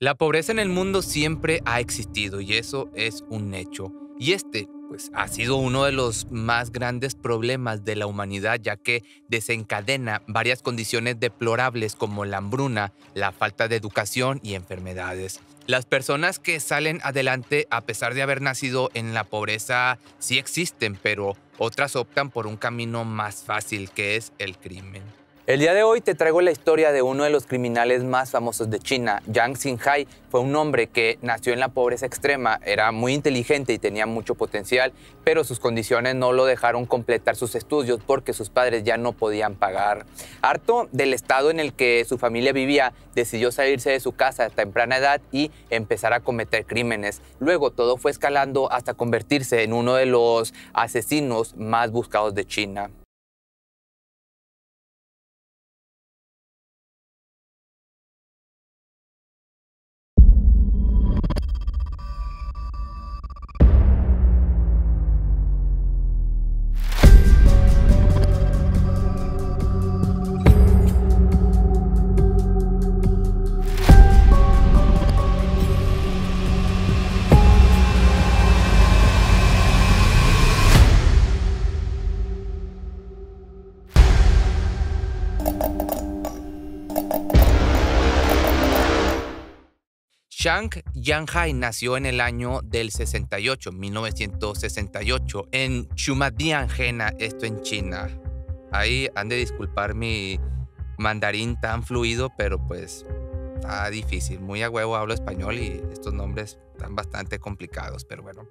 La pobreza en el mundo siempre ha existido y eso es un hecho. Y este pues ha sido uno de los más grandes problemas de la humanidad ya que desencadena varias condiciones deplorables como la hambruna, la falta de educación y enfermedades. Las personas que salen adelante a pesar de haber nacido en la pobreza sí existen, pero otras optan por un camino más fácil que es el crimen. El día de hoy te traigo la historia de uno de los criminales más famosos de China, Yang Xinhai. Fue un hombre que nació en la pobreza extrema, era muy inteligente y tenía mucho potencial, pero sus condiciones no lo dejaron completar sus estudios porque sus padres ya no podían pagar. Harto del estado en el que su familia vivía, decidió salirse de su casa a temprana edad y empezar a cometer crímenes. Luego todo fue escalando hasta convertirse en uno de los asesinos más buscados de China. Shang Yanghai nació en el año del 68, 1968, en Chumadianjena, esto en China. Ahí han de disculpar mi mandarín tan fluido, pero pues está difícil. Muy a huevo hablo español y estos nombres están bastante complicados, pero bueno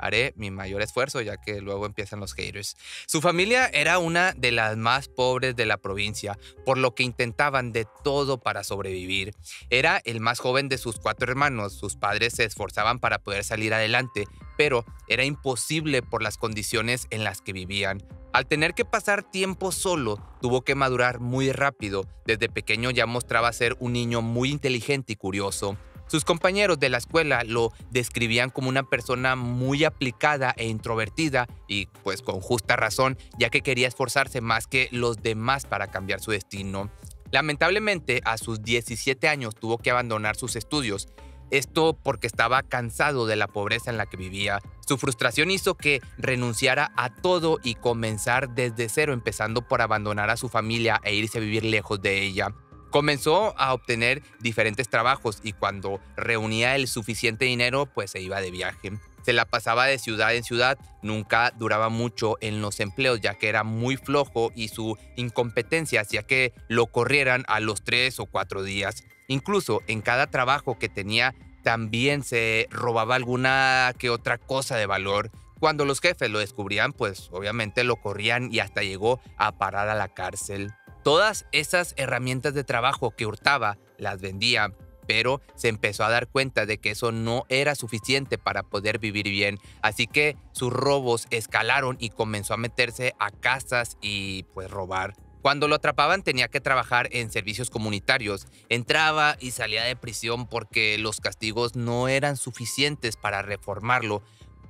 haré mi mayor esfuerzo ya que luego empiezan los haters. Su familia era una de las más pobres de la provincia, por lo que intentaban de todo para sobrevivir. Era el más joven de sus cuatro hermanos, sus padres se esforzaban para poder salir adelante, pero era imposible por las condiciones en las que vivían. Al tener que pasar tiempo solo, tuvo que madurar muy rápido. Desde pequeño ya mostraba ser un niño muy inteligente y curioso. Sus compañeros de la escuela lo describían como una persona muy aplicada e introvertida y pues con justa razón, ya que quería esforzarse más que los demás para cambiar su destino. Lamentablemente, a sus 17 años tuvo que abandonar sus estudios esto porque estaba cansado de la pobreza en la que vivía. Su frustración hizo que renunciara a todo y comenzar desde cero, empezando por abandonar a su familia e irse a vivir lejos de ella. Comenzó a obtener diferentes trabajos y cuando reunía el suficiente dinero, pues se iba de viaje. Se la pasaba de ciudad en ciudad, nunca duraba mucho en los empleos ya que era muy flojo y su incompetencia hacía que lo corrieran a los tres o cuatro días. Incluso en cada trabajo que tenía también se robaba alguna que otra cosa de valor. Cuando los jefes lo descubrían, pues obviamente lo corrían y hasta llegó a parar a la cárcel. Todas esas herramientas de trabajo que hurtaba las vendía, pero se empezó a dar cuenta de que eso no era suficiente para poder vivir bien, así que sus robos escalaron y comenzó a meterse a casas y pues robar. Cuando lo atrapaban tenía que trabajar en servicios comunitarios. Entraba y salía de prisión porque los castigos no eran suficientes para reformarlo.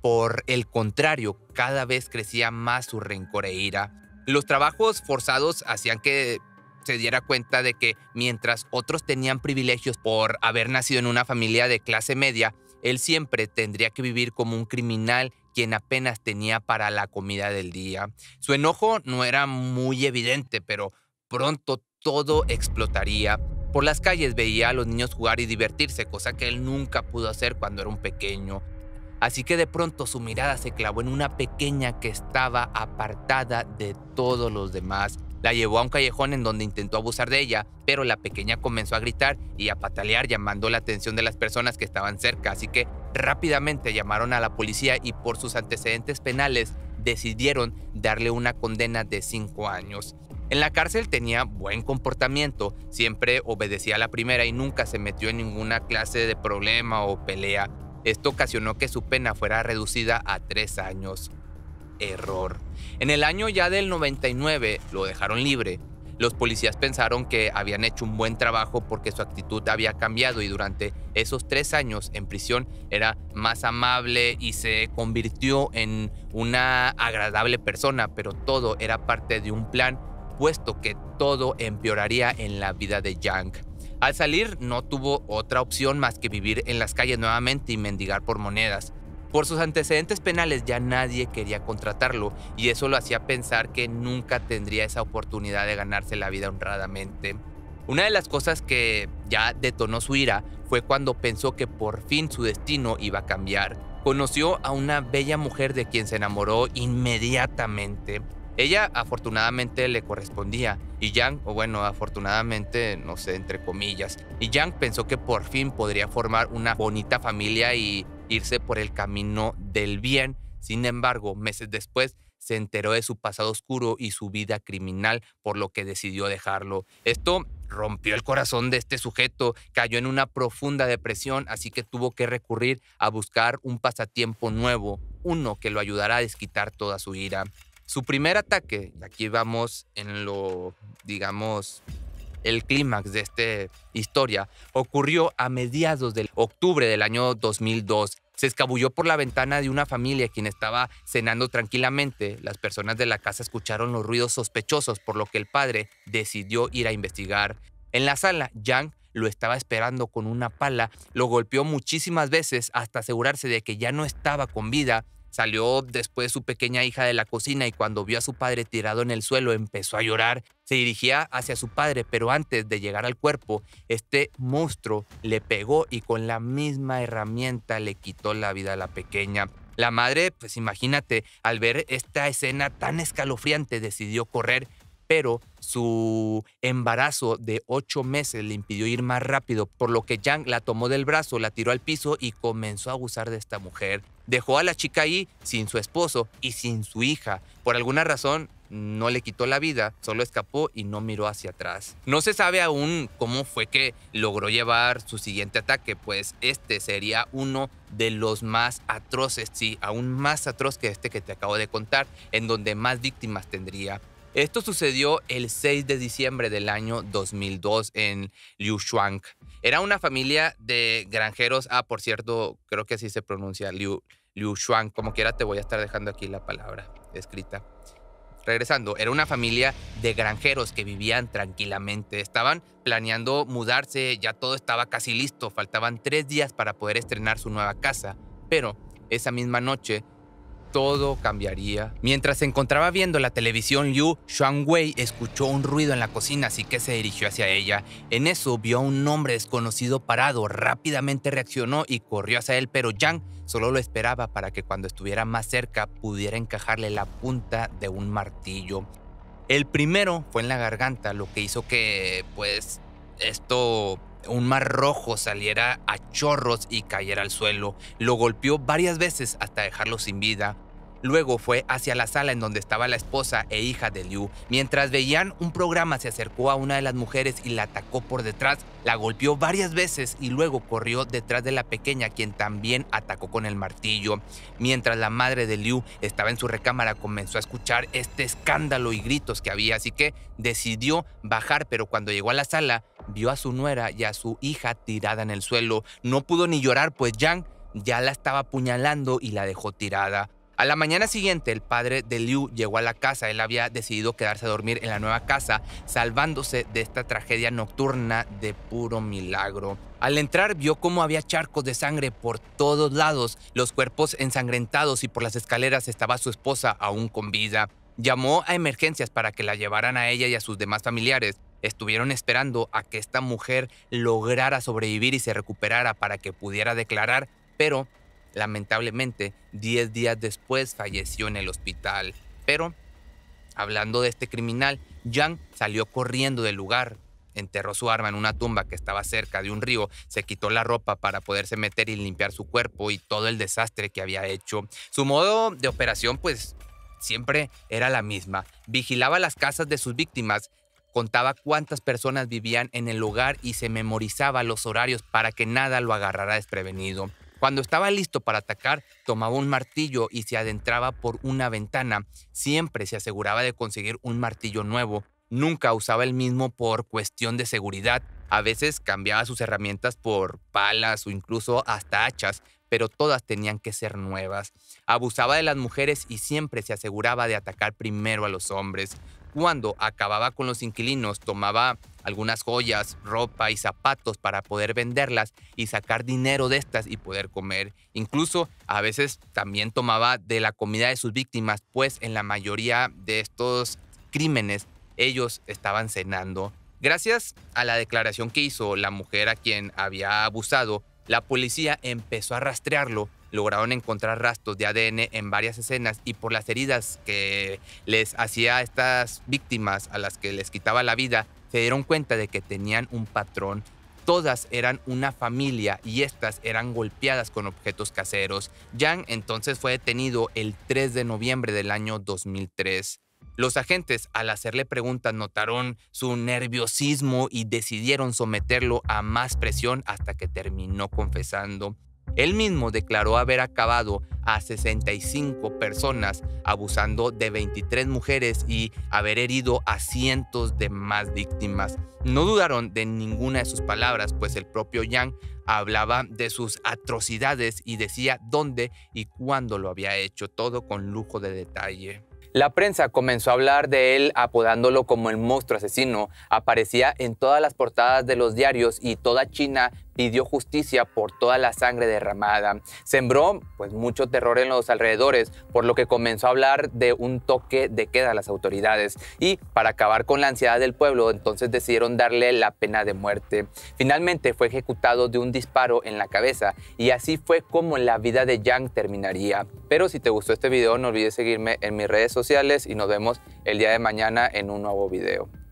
Por el contrario, cada vez crecía más su rencor e ira. Los trabajos forzados hacían que se diera cuenta de que mientras otros tenían privilegios por haber nacido en una familia de clase media, él siempre tendría que vivir como un criminal quien apenas tenía para la comida del día. Su enojo no era muy evidente, pero pronto todo explotaría. Por las calles veía a los niños jugar y divertirse, cosa que él nunca pudo hacer cuando era un pequeño. Así que de pronto su mirada se clavó en una pequeña que estaba apartada de todos los demás. La llevó a un callejón en donde intentó abusar de ella, pero la pequeña comenzó a gritar y a patalear llamando la atención de las personas que estaban cerca, así que rápidamente llamaron a la policía y por sus antecedentes penales decidieron darle una condena de 5 años. En la cárcel tenía buen comportamiento, siempre obedecía a la primera y nunca se metió en ninguna clase de problema o pelea. Esto ocasionó que su pena fuera reducida a tres años. Error. En el año ya del 99 lo dejaron libre. Los policías pensaron que habían hecho un buen trabajo porque su actitud había cambiado y durante esos tres años en prisión era más amable y se convirtió en una agradable persona, pero todo era parte de un plan, puesto que todo empeoraría en la vida de Yang. Al salir, no tuvo otra opción más que vivir en las calles nuevamente y mendigar por monedas. Por sus antecedentes penales ya nadie quería contratarlo y eso lo hacía pensar que nunca tendría esa oportunidad de ganarse la vida honradamente. Una de las cosas que ya detonó su ira fue cuando pensó que por fin su destino iba a cambiar. Conoció a una bella mujer de quien se enamoró inmediatamente. Ella afortunadamente le correspondía y Yang, o bueno, afortunadamente, no sé, entre comillas, y Yang pensó que por fin podría formar una bonita familia y irse por el camino del bien. Sin embargo, meses después se enteró de su pasado oscuro y su vida criminal, por lo que decidió dejarlo. Esto rompió el corazón de este sujeto, cayó en una profunda depresión, así que tuvo que recurrir a buscar un pasatiempo nuevo, uno que lo ayudara a desquitar toda su ira. Su primer ataque, aquí vamos en lo, digamos, el clímax de esta historia, ocurrió a mediados de octubre del año 2002. Se escabulló por la ventana de una familia quien estaba cenando tranquilamente. Las personas de la casa escucharon los ruidos sospechosos, por lo que el padre decidió ir a investigar. En la sala, Yang lo estaba esperando con una pala, lo golpeó muchísimas veces hasta asegurarse de que ya no estaba con vida Salió después su pequeña hija de la cocina y cuando vio a su padre tirado en el suelo empezó a llorar. Se dirigía hacia su padre, pero antes de llegar al cuerpo, este monstruo le pegó y con la misma herramienta le quitó la vida a la pequeña. La madre, pues imagínate, al ver esta escena tan escalofriante decidió correr, pero su embarazo de ocho meses le impidió ir más rápido, por lo que Yang la tomó del brazo, la tiró al piso y comenzó a abusar de esta mujer. Dejó a la chica ahí sin su esposo y sin su hija. Por alguna razón no le quitó la vida, solo escapó y no miró hacia atrás. No se sabe aún cómo fue que logró llevar su siguiente ataque, pues este sería uno de los más atroces, sí, aún más atroz que este que te acabo de contar, en donde más víctimas tendría esto sucedió el 6 de diciembre del año 2002 en Liu Shuang. Era una familia de granjeros. Ah, por cierto, creo que así se pronuncia, Liu, Shuang. Como quiera, te voy a estar dejando aquí la palabra escrita. Regresando, era una familia de granjeros que vivían tranquilamente. Estaban planeando mudarse, ya todo estaba casi listo. Faltaban tres días para poder estrenar su nueva casa. Pero esa misma noche todo cambiaría. Mientras se encontraba viendo la televisión, Liu Wei escuchó un ruido en la cocina, así que se dirigió hacia ella. En eso vio a un hombre desconocido parado, rápidamente reaccionó y corrió hacia él, pero Yang solo lo esperaba para que cuando estuviera más cerca pudiera encajarle la punta de un martillo. El primero fue en la garganta, lo que hizo que, pues, esto un mar rojo saliera a chorros y cayera al suelo. Lo golpeó varias veces hasta dejarlo sin vida. Luego fue hacia la sala en donde estaba la esposa e hija de Liu. Mientras veían un programa se acercó a una de las mujeres y la atacó por detrás, la golpeó varias veces y luego corrió detrás de la pequeña quien también atacó con el martillo. Mientras la madre de Liu estaba en su recámara comenzó a escuchar este escándalo y gritos que había, así que decidió bajar, pero cuando llegó a la sala vio a su nuera y a su hija tirada en el suelo. No pudo ni llorar pues Yang ya la estaba apuñalando y la dejó tirada. A la mañana siguiente, el padre de Liu llegó a la casa. Él había decidido quedarse a dormir en la nueva casa, salvándose de esta tragedia nocturna de puro milagro. Al entrar vio cómo había charcos de sangre por todos lados, los cuerpos ensangrentados y por las escaleras estaba su esposa aún con vida. Llamó a emergencias para que la llevaran a ella y a sus demás familiares. Estuvieron esperando a que esta mujer lograra sobrevivir y se recuperara para que pudiera declarar, pero Lamentablemente, 10 días después falleció en el hospital. Pero, hablando de este criminal, Yang salió corriendo del lugar, enterró su arma en una tumba que estaba cerca de un río, se quitó la ropa para poderse meter y limpiar su cuerpo y todo el desastre que había hecho. Su modo de operación pues siempre era la misma. Vigilaba las casas de sus víctimas, contaba cuántas personas vivían en el lugar y se memorizaba los horarios para que nada lo agarrara desprevenido. Cuando estaba listo para atacar, tomaba un martillo y se adentraba por una ventana. Siempre se aseguraba de conseguir un martillo nuevo. Nunca usaba el mismo por cuestión de seguridad. A veces cambiaba sus herramientas por palas o incluso hasta hachas, pero todas tenían que ser nuevas. Abusaba de las mujeres y siempre se aseguraba de atacar primero a los hombres cuando acababa con los inquilinos, tomaba algunas joyas, ropa y zapatos para poder venderlas y sacar dinero de estas y poder comer. Incluso a veces también tomaba de la comida de sus víctimas, pues en la mayoría de estos crímenes ellos estaban cenando. Gracias a la declaración que hizo la mujer a quien había abusado, la policía empezó a rastrearlo lograron encontrar rastros de ADN en varias escenas y por las heridas que les hacía a estas víctimas a las que les quitaba la vida, se dieron cuenta de que tenían un patrón. Todas eran una familia y estas eran golpeadas con objetos caseros. Yang entonces fue detenido el 3 de noviembre del año 2003. Los agentes, al hacerle preguntas, notaron su nerviosismo y decidieron someterlo a más presión hasta que terminó confesando. Él mismo declaró haber acabado a 65 personas, abusando de 23 mujeres y haber herido a cientos de más víctimas. No dudaron de ninguna de sus palabras, pues el propio Yang hablaba de sus atrocidades y decía dónde y cuándo lo había hecho, todo con lujo de detalle. La prensa comenzó a hablar de él apodándolo como el monstruo asesino. Aparecía en todas las portadas de los diarios y toda China pidió justicia por toda la sangre derramada. Sembró pues mucho terror en los alrededores, por lo que comenzó a hablar de un toque de queda a las autoridades y para acabar con la ansiedad del pueblo, entonces decidieron darle la pena de muerte. Finalmente fue ejecutado de un disparo en la cabeza y así fue como la vida de Yang terminaría. Pero si te gustó este video, no olvides seguirme en mis redes sociales y nos vemos el día de mañana en un nuevo video.